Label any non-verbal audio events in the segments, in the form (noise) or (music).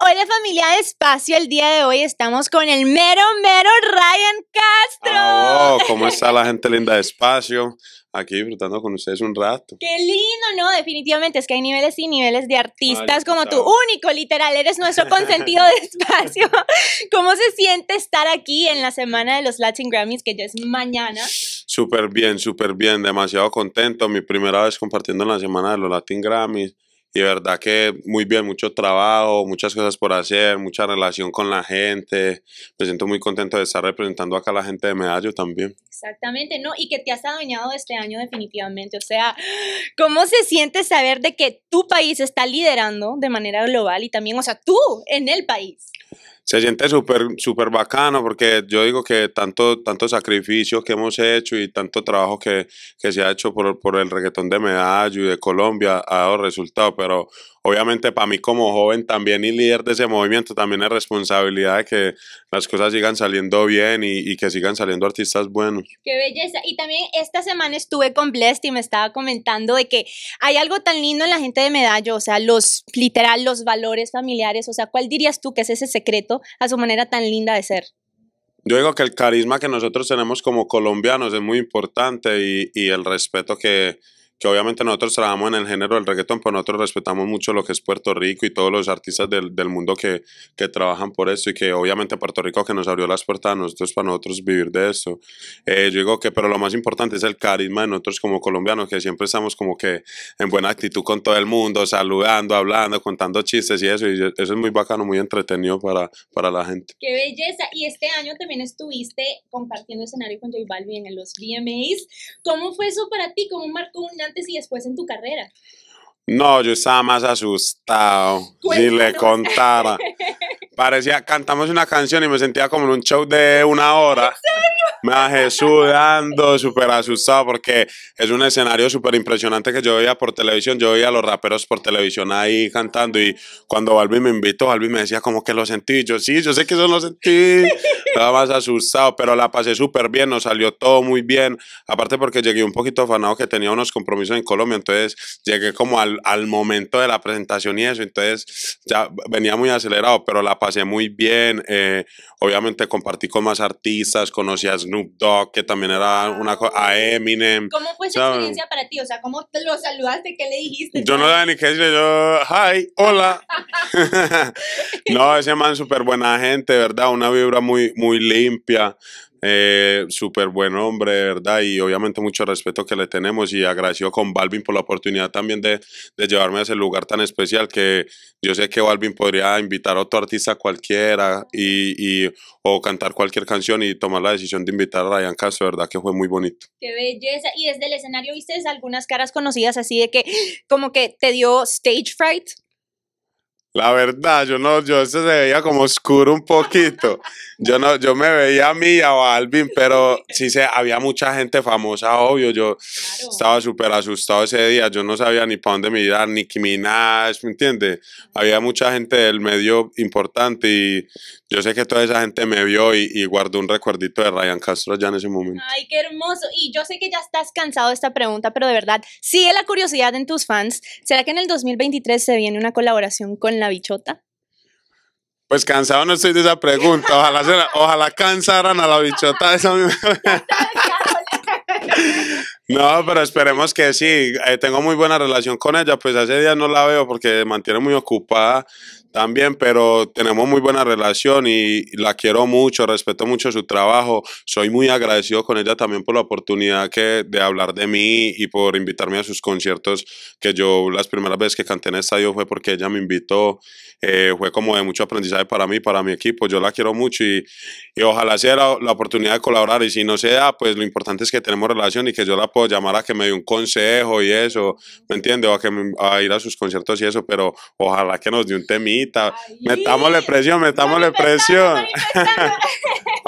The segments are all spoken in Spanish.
Hola familia de Espacio, el día de hoy estamos con el mero, mero Ryan Castro. Ah, oh, (laughs) ¿cómo está la gente linda de Espacio? Aquí disfrutando con ustedes un rato. Qué lindo, ¿no? Definitivamente, es que hay niveles y niveles de artistas como tú, único, literal, eres nuestro consentido de espacio. (laughs) ¿Cómo se siente estar aquí en la semana de los Latin Grammys, que ya es mañana? Súper bien, súper bien, demasiado contento. Mi primera vez compartiendo en la semana de los Latin Grammys y verdad que muy bien, mucho trabajo, muchas cosas por hacer, mucha relación con la gente. Me siento muy contento de estar representando acá a la gente de Medallo también. Exactamente, ¿no? Y que te has adueñado este año definitivamente. O sea, ¿cómo se siente saber de que tu país está liderando de manera global y también, o sea, tú en el país? Se siente súper super bacano porque yo digo que tanto, tanto sacrificio que hemos hecho y tanto trabajo que, se ha hecho por, por el reggaetón de Medallo y de Colombia ha dado resultado, pero obviamente para mí como joven también y líder de ese movimiento, también es responsabilidad de que las cosas sigan saliendo bien y, que sigan saliendo artistas buenos. Qué belleza. Y también esta semana estuve con Blessed y me estaba comentando de que hay algo tan lindo en la gente de Medallo, o sea, los literal, los valores familiares, o sea, ¿cuál dirías tú que es ese secreto a su manera tan linda de ser? Yo digo que el carisma que nosotros tenemos como colombianos es muy importante y el respeto que, que obviamente nosotros trabajamos en el género del reggaetón, pero nosotros respetamos mucho lo que es Puerto Rico y todos los artistas del, del mundo que, que, trabajan por eso y que obviamente Puerto Rico que nos abrió las puertas a nosotros para nosotros vivir de eso. Eh, yo digo que, pero lo más importante es el carisma de nosotros como colombianos, que siempre estamos como que en buena actitud con todo el mundo, saludando, hablando, contando chistes y eso, y eso es muy bacano, muy entretenido para, para la gente. ¡Qué belleza! Y este año también estuviste compartiendo escenario con J Balvin en los VMAs. ¿Cómo fue eso para ti? ¿Cómo marcó una antes y después en tu carrera? No, yo estaba más asustado. Si le contara. (laughs) Parecía, cantamos una canción y me sentía como en un show de una hora me bajé sudando, súper asustado, porque es un escenario súper impresionante que yo veía por televisión. Yo veía a los raperos por televisión ahí cantando. Y cuando Balvin me invitó, Balvin me decía como que lo sentí. Yo sí, yo sé que eso lo sentí. (laughs) Estaba más asustado, pero la pasé súper bien, nos salió todo muy bien. Aparte, porque llegué un poquito afanado que tenía unos compromisos en Colombia. Entonces, llegué como al, al momento de la presentación y eso. Entonces, ya venía muy acelerado, pero la pasé muy bien. Eh, obviamente, compartí con más artistas, conocías Snoop Dogg, que también era ah, una cosa, a Eminem. ¿Cómo fue esa experiencia para ti? O sea, ¿cómo te lo saludaste? ¿Qué le dijiste? Yo no le daba ni qué decir, yo, hi, hola. (laughs) (laughs) no, ese man súper buena gente, ¿verdad? Una vibra muy, muy limpia, eh, Súper buen hombre, ¿verdad? Y obviamente mucho respeto que le tenemos y agradecido con Balvin por la oportunidad también de, llevarme a ese lugar tan especial que yo sé que Balvin podría invitar a otro artista cualquiera y, o cantar cualquier canción y tomar la decisión de invitar a Ryan Castro, ¿verdad? Que fue muy bonito. Qué belleza. Y desde el escenario viste algunas caras conocidas así de que como que te dio stage fright. La verdad, yo no, yo eso se veía como oscuro un poquito. Yo no, yo me veía a mí y a Alvin pero sí se, había mucha gente famosa, obvio. Yo estaba súper asustado ese día. Yo no sabía ni para dónde mirar, ni Minaj, ¿me entiendes? Había mucha gente del medio importante y yo sé que toda esa gente me vio y, y guardó un recuerdito de Ryan Castro ya en ese momento. Ay, qué hermoso. Y yo sé que ya estás cansado de esta pregunta, pero de verdad, sigue la curiosidad en tus fans. ¿Será que en el 2023 se viene una colaboración con la bichota? Pues cansado no estoy de esa pregunta. Ojalá, ojalá cansaran a la bichota. (laughs) no, pero esperemos que sí. Eh, tengo muy buena relación con ella, pues hace días no la veo porque mantiene muy ocupada también, pero tenemos muy buena relación y la quiero mucho, respeto mucho su trabajo. Soy muy agradecido con ella también por la oportunidad que, de hablar de mí y por invitarme a sus conciertos, que yo las primeras veces que canté en el estadio fue porque ella me invitó, eh, fue como de mucho aprendizaje para mí, para mi equipo, yo la quiero mucho y, ojalá sea la, oportunidad de colaborar y si no sea, pues lo importante es que tenemos relación y que yo la puedo llamar a que me dé un consejo y eso, ¿me entiendes? O a, que me, a ir a sus conciertos y eso, pero ojalá que nos dé un temito Metamos presión, metamos presión.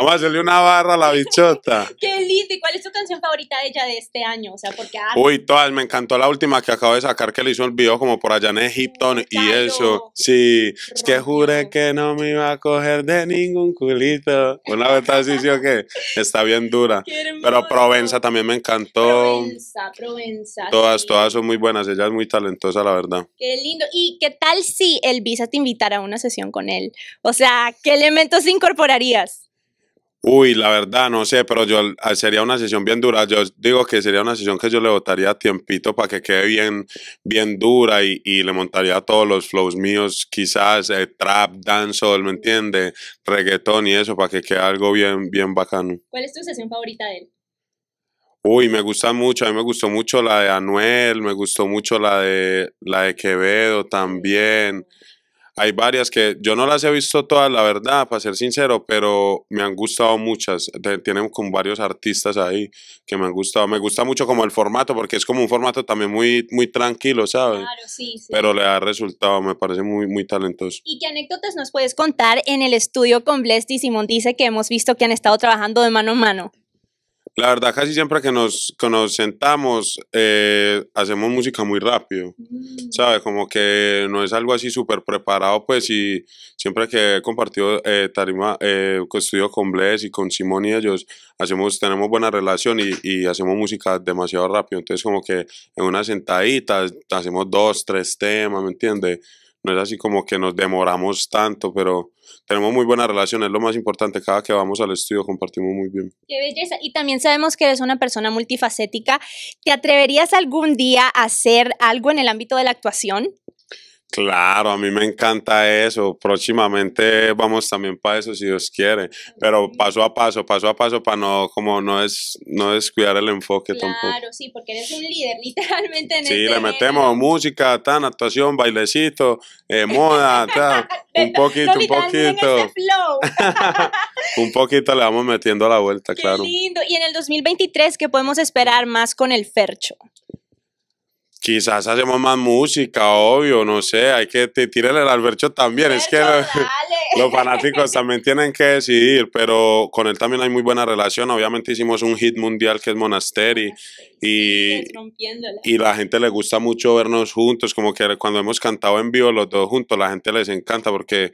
Vamos a hacerle una barra a la bichota. (laughs) Qué lindo. ¿Y cuál es tu canción favorita de ella de este año? O sea, porque. Ah. Uy, todas. Me encantó la última que acabo de sacar que le hizo el video como por allá en Egipto y eso. Sí. Es que juré que no me iba a coger de ningún culito. Una vez así, sí que Está bien dura. Pero Provenza también me encantó. Provenza, Provenza. Todas, todas son muy buenas. Ella es muy talentosa, la verdad. Qué lindo. ¿Y qué tal si Elvisa te invitara a una sesión con él? O sea, ¿qué elementos incorporarías? Uy, la verdad, no sé, pero yo sería una sesión bien dura. Yo digo que sería una sesión que yo le botaría tiempito para que quede bien, bien dura y, y le montaría todos los flows míos, quizás eh, trap, dancehall, ¿me entiende? Reggaetón y eso, para que quede algo bien, bien bacano. ¿Cuál es tu sesión favorita de él? Uy, me gusta mucho, a mí me gustó mucho la de Anuel, me gustó mucho la de la de Quevedo también. Hay varias que yo no las he visto todas, la verdad, para ser sincero, pero me han gustado muchas. Tienen con varios artistas ahí que me han gustado. Me gusta mucho como el formato, porque es como un formato también muy, muy tranquilo, ¿sabes? Claro, sí, sí. Pero le ha resultado, me parece muy, muy talentoso. ¿Y qué anécdotas nos puedes contar en el estudio con Blesti y Simón Dice que hemos visto que han estado trabajando de mano en mano? La verdad, casi siempre que nos, sentamos, eh, hacemos música muy rápido, mm. ¿sabes? Como que no es algo así súper preparado, pues, y siempre que he compartido eh, tarima, eh, estudio con Bless y con Simón y ellos, hacemos, tenemos buena relación y, y, hacemos música demasiado rápido, entonces como que en una sentadita hacemos dos, tres temas, ¿me entiendes? no es así como que nos demoramos tanto, pero tenemos muy buena relación, es lo más importante, cada que vamos al estudio compartimos muy bien. Qué belleza, y también sabemos que eres una persona multifacética, ¿te atreverías algún día a hacer algo en el ámbito de la actuación? Claro, a mí me encanta eso. Próximamente vamos también para eso si Dios quiere, pero paso a paso, paso a paso para no como no es no descuidar el enfoque tampoco. Claro, sí, porque eres un líder (laughs) literalmente en Sí, este le metemos música, tan actuación, bailecito, eh, moda, (laughs) un poquito, un poquito. (laughs) un poquito le vamos metiendo a la vuelta, Qué claro. Lindo. Y en el 2023 qué podemos esperar más con el Fercho. Quizás hacemos más música, obvio, no sé, hay que tirarle el albercho también. es que (laughs) los fanáticos también tienen que decidir, pero con él también hay muy buena relación. Obviamente hicimos un hit mundial que es Monasteri y, y la gente le gusta mucho vernos juntos, como que cuando hemos cantado en vivo los dos juntos, la gente les encanta porque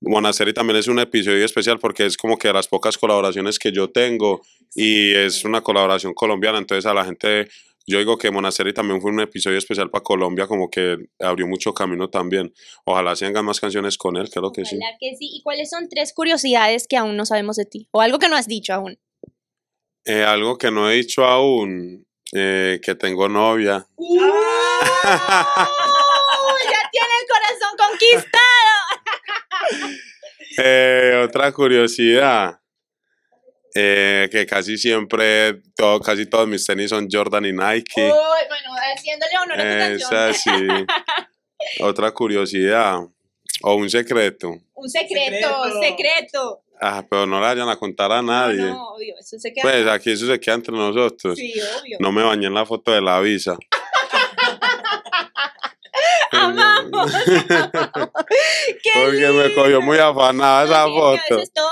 Monasteri también es un episodio especial porque es como que de las pocas colaboraciones que yo tengo y es una colaboración colombiana, entonces a la gente yo digo que Monaseri también fue un episodio especial para Colombia, como que abrió mucho camino también. Ojalá se hagan más canciones con él, creo que sí. que sí. ¿Y cuáles son tres curiosidades que aún no sabemos de ti? ¿O algo que no has dicho aún? Eh, algo que no he dicho aún, eh, que tengo novia. (laughs) ¡Ya tiene el corazón conquistado! (laughs) Eh, otra curiosidad. Eh, que casi siempre, casi todos mis tenis son Jordan y Nike. Uy, bueno, haciéndole honor a Esa sí. (laughs) Otra curiosidad. O un secreto. Un secreto, secreto. secreto. Ah, pero no la vayan a contar a nadie. No, obvio, eso se queda. Pues aquí eso se queda entre nosotros. Sí, obvio. No me bañé en la foto de la visa. (laughs) amamos, (laughs) Porque me cogió muy afanada esa foto. es todo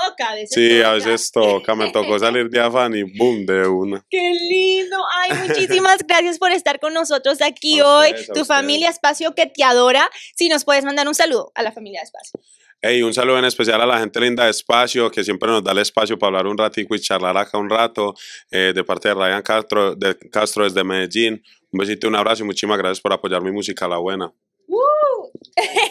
sí, a veces toca. Me tocó (laughs) salir de afán y boom, de una. ¡Qué lindo! Ay, muchísimas gracias por estar con nosotros aquí hoy. tu familia Espacio que te adora. Si nos puedes mandar un saludo a la familia Espacio. Hey, un saludo en especial a la gente linda de Espacio, que siempre nos da el espacio para hablar un ratico y charlar acá un rato, eh, de parte de Ryan Castro, de Castro desde Medellín. Un besito, un abrazo y muchísimas gracias por apoyar mi música, la buena. (laughs)